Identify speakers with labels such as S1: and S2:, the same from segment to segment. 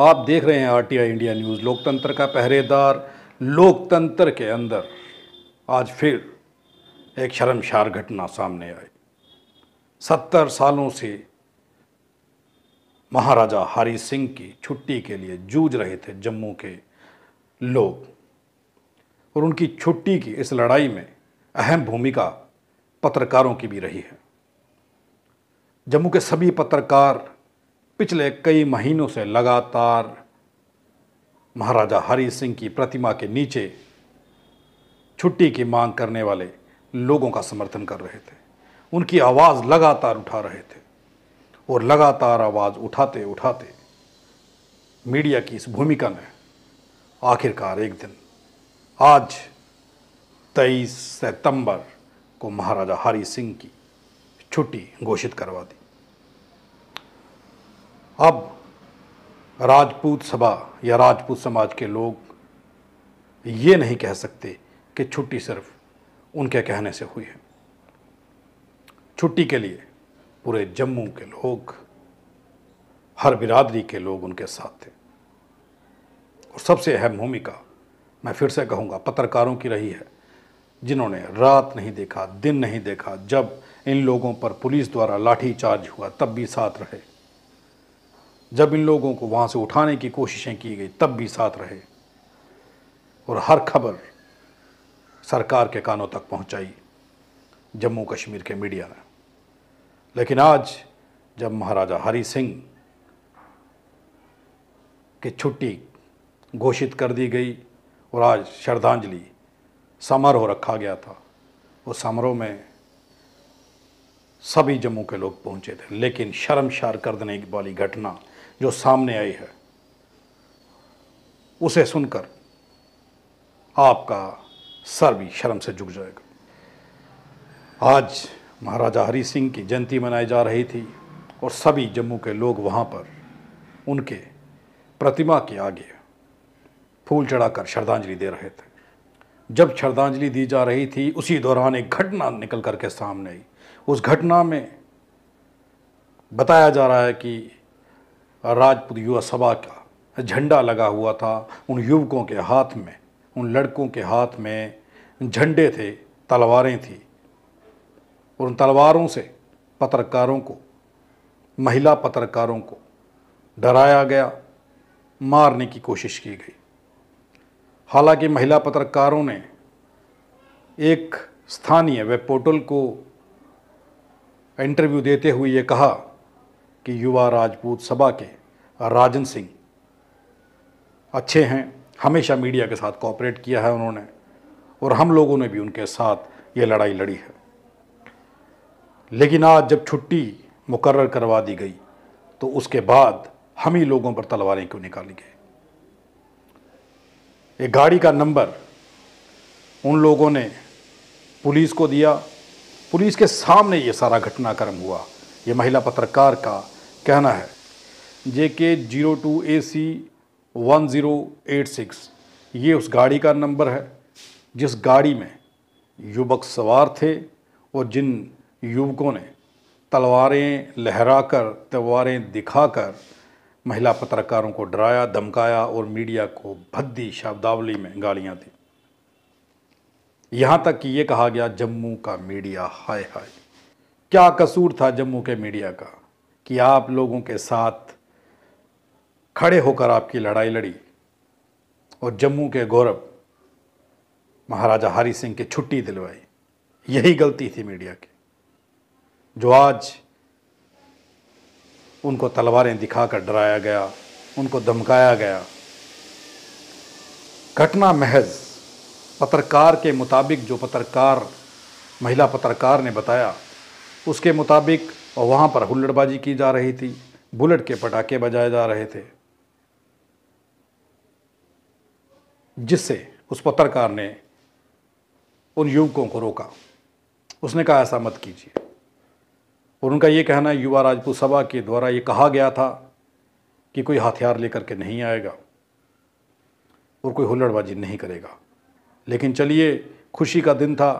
S1: आप देख रहे हैं आरटीआई इंडिया न्यूज़ लोकतंत्र का पहरेदार लोकतंत्र के अंदर आज फिर एक शर्मशार घटना सामने आई सत्तर सालों से महाराजा हरी सिंह की छुट्टी के लिए जूझ रहे थे जम्मू के लोग और उनकी छुट्टी की इस लड़ाई में अहम भूमिका पत्रकारों की भी रही है जम्मू के सभी पत्रकार पिछले कई महीनों से लगातार महाराजा हरि सिंह की प्रतिमा के नीचे छुट्टी की मांग करने वाले लोगों का समर्थन कर रहे थे उनकी आवाज़ लगातार उठा रहे थे और लगातार आवाज़ उठाते उठाते मीडिया की इस भूमिका ने आखिरकार एक दिन आज 23 सितंबर को महाराजा हरि सिंह की छुट्टी घोषित करवा दी अब राजपूत सभा या राजपूत समाज के लोग ये नहीं कह सकते कि छुट्टी सिर्फ उनके कहने से हुई है छुट्टी के लिए पूरे जम्मू के लोग हर बिरादरी के लोग उनके साथ थे और सबसे अहम भूमिका मैं फिर से कहूँगा पत्रकारों की रही है जिन्होंने रात नहीं देखा दिन नहीं देखा जब इन लोगों पर पुलिस द्वारा लाठीचार्ज हुआ तब भी साथ रहे जब इन लोगों को वहाँ से उठाने की कोशिशें की गई तब भी साथ रहे और हर खबर सरकार के कानों तक पहुँचाई जम्मू कश्मीर के मीडिया ने लेकिन आज जब महाराजा हरी सिंह की छुट्टी घोषित कर दी गई और आज श्रद्धांजलि समारोह रखा गया था उस समारोह में सभी जम्मू के लोग पहुंचे थे लेकिन शर्मशार कर देने वाली घटना जो सामने आई है उसे सुनकर आपका सर भी शर्म से झुक जाएगा आज महाराजा हरि सिंह की जयंती मनाई जा रही थी और सभी जम्मू के लोग वहाँ पर उनके प्रतिमा के आगे फूल चढ़ाकर श्रद्धांजलि दे रहे थे जब श्रद्धांजलि दी जा रही थी उसी दौरान एक घटना निकल कर के सामने आई उस घटना में बताया जा रहा है कि राजपूत युवा सभा का झंडा लगा हुआ था उन युवकों के हाथ में उन लड़कों के हाथ में झंडे थे तलवारें थी और उन तलवारों से पत्रकारों को महिला पत्रकारों को डराया गया मारने की कोशिश की गई हालांकि महिला पत्रकारों ने एक स्थानीय वेब पोर्टल को इंटरव्यू देते हुए ये कहा कि युवा राजपूत सभा के राजन सिंह अच्छे हैं हमेशा मीडिया के साथ कॉपरेट किया है उन्होंने और हम लोगों ने भी उनके साथ ये लड़ाई लड़ी है लेकिन आज जब छुट्टी मुकर्र करवा दी गई तो उसके बाद हम ही लोगों पर तलवारें क्यों निकाली गई ये गाड़ी का नंबर उन लोगों ने पुलिस को दिया पुलिस के सामने ये सारा घटनाक्रम हुआ ये महिला पत्रकार का कहना है J K zero two A C one zero eight six ये उस गाड़ी का नंबर है जिस गाड़ी में युवक सवार थे और जिन युवकों ने तलवारें लहराकर तलवारें दिखाकर महिला पत्रकारों को डराया धमकाया और मीडिया को भद्दी शब्दावली में गालियां दी यहाँ तक कि ये कहा गया जम्मू का मीडिया हाय हाय क्या कसूर था जम्मू के मीडिया का कि आप लोगों के साथ खड़े होकर आपकी लड़ाई लड़ी और जम्मू के गौरव महाराजा हरी सिंह की छुट्टी दिलवाई यही गलती थी मीडिया की जो आज उनको तलवारें दिखाकर डराया गया उनको धमकाया गया घटना महज पत्रकार के मुताबिक जो पत्रकार महिला पत्रकार ने बताया उसके मुताबिक और वहाँ पर हुल्लड़बाजी की जा रही थी बुलेट के पटाखे बजाए जा रहे थे जिससे उस पत्रकार ने उन युवकों को रोका उसने कहा ऐसा मत कीजिए और उनका ये कहना युवा राजपूत सभा के द्वारा ये कहा गया था कि कोई हथियार लेकर के नहीं आएगा और कोई हुल्लड़बाजी नहीं करेगा लेकिन चलिए खुशी का दिन था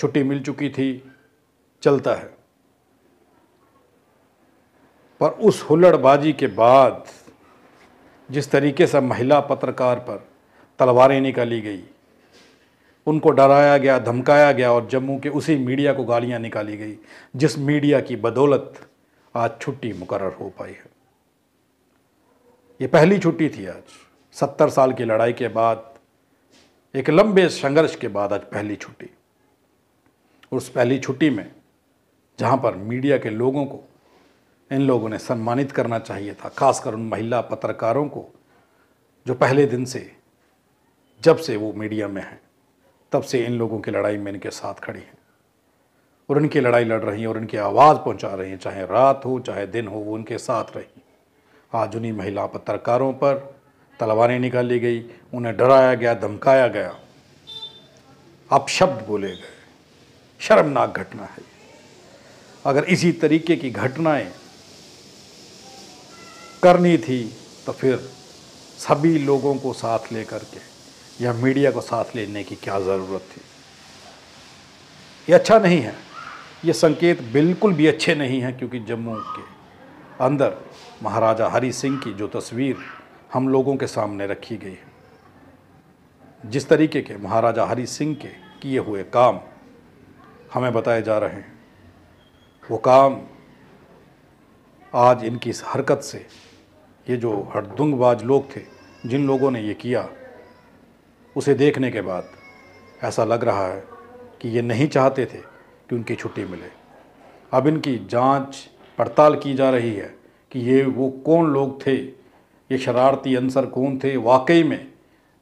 S1: छुट्टी मिल चुकी थी चलता है पर उस हुल्लड़बाजी के बाद जिस तरीके से महिला पत्रकार पर तलवारें निकाली गई उनको डराया गया धमकाया गया और जम्मू के उसी मीडिया को गालियां निकाली गई जिस मीडिया की बदौलत आज छुट्टी मुकर हो पाई है ये पहली छुट्टी थी आज सत्तर साल की लड़ाई के बाद एक लंबे संघर्ष के बाद आज पहली छुट्टी उस पहली छुट्टी में जहाँ पर मीडिया के लोगों को इन लोगों ने सम्मानित करना चाहिए था खासकर उन महिला पत्रकारों को जो पहले दिन से जब से वो मीडिया में हैं तब से इन लोगों की लड़ाई में इनके साथ खड़ी हैं और इनकी लड़ाई लड़ रही हैं और इनकी आवाज़ पहुंचा रही हैं चाहे रात हो चाहे दिन हो वो उनके साथ रही आज उन्हीं महिला पत्रकारों पर तलवारें निकाली गई उन्हें डराया गया धमकाया गया अपशब्द बोले गए शर्मनाक घटना है अगर इसी तरीके की घटनाएं करनी थी तो फिर सभी लोगों को साथ लेकर के या मीडिया को साथ लेने की क्या ज़रूरत थी ये अच्छा नहीं है ये संकेत बिल्कुल भी अच्छे नहीं हैं क्योंकि जम्मू के अंदर महाराजा हरी सिंह की जो तस्वीर हम लोगों के सामने रखी गई है जिस तरीके के महाराजा हरी सिंह के किए हुए काम हमें बताए जा रहे हैं वो काम आज इनकी इस हरकत से ये जो हरदुंगबाज लोग थे जिन लोगों ने ये किया उसे देखने के बाद ऐसा लग रहा है कि ये नहीं चाहते थे कि उनकी छुट्टी मिले अब इनकी जांच पड़ताल की जा रही है कि ये वो कौन लोग थे ये शरारती अंसर कौन थे वाकई में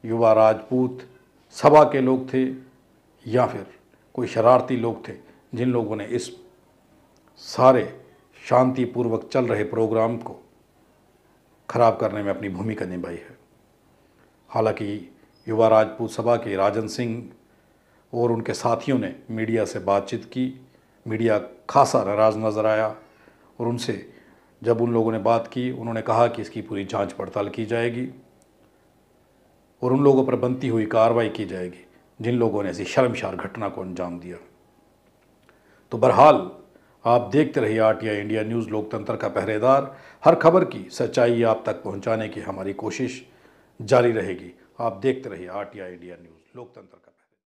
S1: युवा राजपूत सभा के लोग थे या फिर कोई शरारती लोग थे जिन लोगों ने इस सारे शांतिपूर्वक चल रहे प्रोग्राम को खराब करने में अपनी भूमिका निभाई है हालांकि युवा राजपूत सभा के राजन सिंह और उनके साथियों ने मीडिया से बातचीत की मीडिया खासा नाराज नज़र आया और उनसे जब उन लोगों ने बात की उन्होंने कहा कि इसकी पूरी जांच पड़ताल की जाएगी और उन लोगों पर बनती हुई कार्रवाई की जाएगी जिन लोगों ने ऐसी शर्मशार घटना को अंजाम दिया तो बहरहाल आप देखते रहिए आरटीआई इंडिया न्यूज़ लोकतंत्र का पहरेदार हर खबर की सच्चाई आप तक पहुंचाने की हमारी कोशिश जारी रहेगी आप देखते रहिए आरटीआई इंडिया न्यूज़ लोकतंत्र